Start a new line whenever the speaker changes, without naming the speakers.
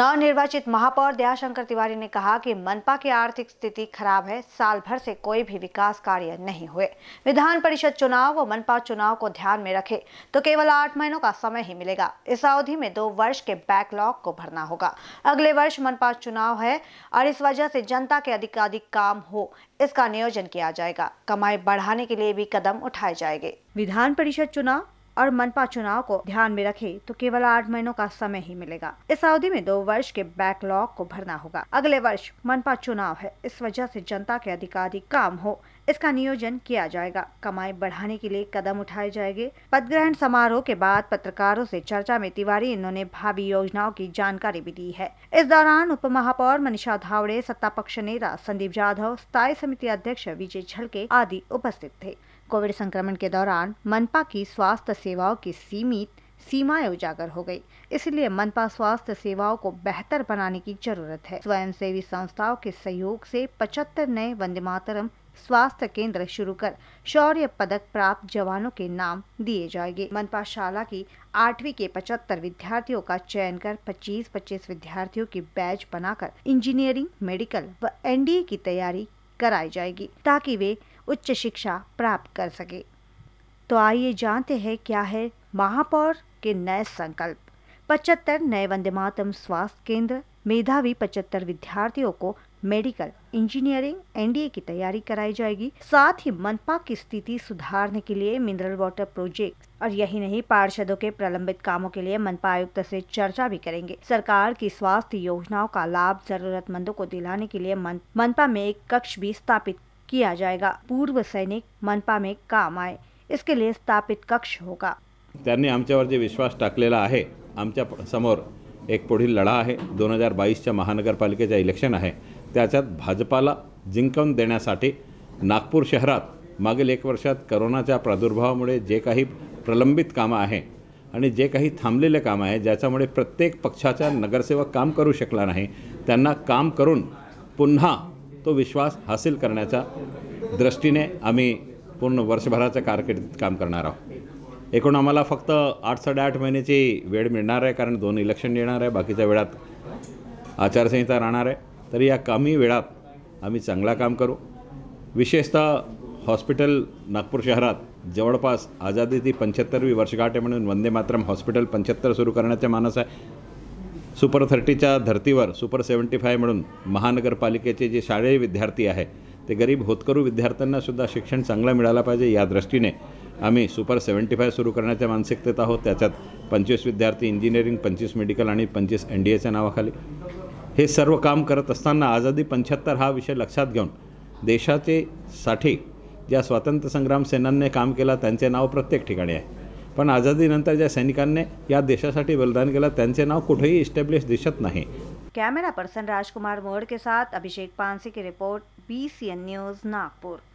नवनिर्वाचित महापौर दयाशंकर तिवारी ने कहा कि मनपा की आर्थिक स्थिति खराब है साल भर से कोई भी विकास कार्य नहीं हुए विधान परिषद चुनाव व मनपा चुनाव को ध्यान में रखे तो केवल आठ महीनों का समय ही मिलेगा इस अवधि में दो वर्ष के बैकलॉग को भरना होगा अगले वर्ष मनपा चुनाव है और इस वजह से जनता के अधिकाधिक काम हो इसका नियोजन किया जाएगा कमाई बढ़ाने के लिए भी कदम उठाए जाएंगे विधान परिषद चुनाव और मनपा चुनाव को ध्यान में रखे तो केवल आठ महीनों का समय ही मिलेगा इस अवधि में दो वर्ष के बैकलॉग को भरना होगा अगले वर्ष मनपा चुनाव है इस वजह से जनता के अधिकाधिक काम हो इसका नियोजन किया जाएगा कमाई बढ़ाने के लिए कदम उठाए जाएंगे पद ग्रहण समारोह के बाद पत्रकारों से चर्चा में तिवारी इन्होंने भावी योजनाओं की जानकारी भी दी है इस दौरान उप महापौर मनीषा धावड़े सत्ता पक्ष नेता संदीप जाधव स्थायी समिति अध्यक्ष विजय झलके आदि उपस्थित थे कोविड संक्रमण के दौरान मनपा की स्वास्थ्य सेवाओं की सीमित सीमाएं उजागर हो गई इसलिए मनपा स्वास्थ्य सेवाओं को बेहतर बनाने की जरूरत है स्वयंसेवी संस्थाओं के सहयोग से 75 नए वंदे मातरम स्वास्थ्य केंद्र शुरू कर शौर्य पदक प्राप्त जवानों के नाम दिए जाएंगे मनपा शाला की आठवीं के 75 विद्यार्थियों का चयन कर 25-25 विद्यार्थियों की बैच बनाकर इंजीनियरिंग मेडिकल व एनडीए की तैयारी कराई जाएगी ताकि वे उच्च शिक्षा प्राप्त कर सके तो आइए जानते हैं क्या है महापौर के नए संकल्प पचहत्तर नए वंदे मातम स्वास्थ्य केंद्र मेधावी पचहत्तर विद्यार्थियों को मेडिकल इंजीनियरिंग एनडीए की तैयारी कराई जाएगी साथ ही मनपा की स्थिति सुधारने के लिए मिनरल वाटर प्रोजेक्ट और यही नहीं पार्षदों के प्रलंबित कामों के लिए मनपा आयुक्त से चर्चा भी करेंगे सरकार की स्वास्थ्य योजनाओं का लाभ जरूरतमंदों को दिलाने के लिए मन, मनपा में एक कक्ष भी स्थापित किया जाएगा पूर्व सैनिक मनपा में काम आए इसके लिए स्थापित कक्ष होगा
त्यांनी आमच्यावर जे विश्वास टाकलेला आहे आमच्या समोर एक पुढील लढा आहे दोन हजार बावीसच्या महानगरपालिकेचं इलेक्शन आहे त्याच्यात भाजपाला जिंकवून देण्यासाठी नागपूर शहरात मागील एक वर्षात करोनाच्या प्रादुर्भावामुळे जे काही प्रलंबित कामं आहे आणि जे काही थांबलेले काम आहे ज्याच्यामुळे प्रत्येक पक्षाचा नगरसेवक काम करू शकला नाही त्यांना काम करून पुन्हा तो विश्वास हासिल करण्याच्या दृष्टीने आम्ही पूर्ण वर्षभराच्या कारकिर्दीत काम करणार आहोत एकूण आम्हाला फक्त आठ साडेआठ महिन्याची वेळ मिळणार आहे कारण दोन इलेक्शन येणार आहे बाकीच्या वेळात आचारसंहिता राहणार आहे तर या कमी वेळात आम्ही चांगला काम करू विशेषतः हॉस्पिटल नागपूर शहरात जवळपास आझादी ती पंच्याहत्तरवी वर्षगाठ आहे म्हणून वंदे मातरम हॉस्पिटल पंच्याहत्तर सुरू करण्याचे मानस आहे सुपर थर्टीच्या धर्तीवर सुपर सेवन्टी फाय म्हणून महानगरपालिकेचे जे शाळेय विद्यार्थी आहे ते गरीब होतकरू विद्यार्थ्यांनासुद्धा शिक्षण चांगलं मिळालं पाहिजे या दृष्टीने आम्ही सुपर सेवन्टी फाय सुरू करण्याच्या मानसिकतेत आहोत त्याच्यात पंचवीस विद्यार्थी इंजिनिअरिंग पंचवीस मेडिकल आणि पंचवीस एन डी एच्या नावाखाली हे सर्व काम करत असताना आझादी पंच्याहत्तर हा विषय लक्षात घेऊन देशाचे साठी ज्या स्वातंत्र्यसंग्राम सेनांनी काम केलं त्यांचे नाव प्रत्येक ठिकाणी आहे पन आझादीनंतर ज्या सैनिकांनी या देशासाठी बलिदान केलं त्यांचे नाव कुठेही इस्टॅब्लिश दिसत नाही
कैमरा पर्सन राजकुमार मोड़ के साथ अभिषेक पांसे की report B C N news Nagpur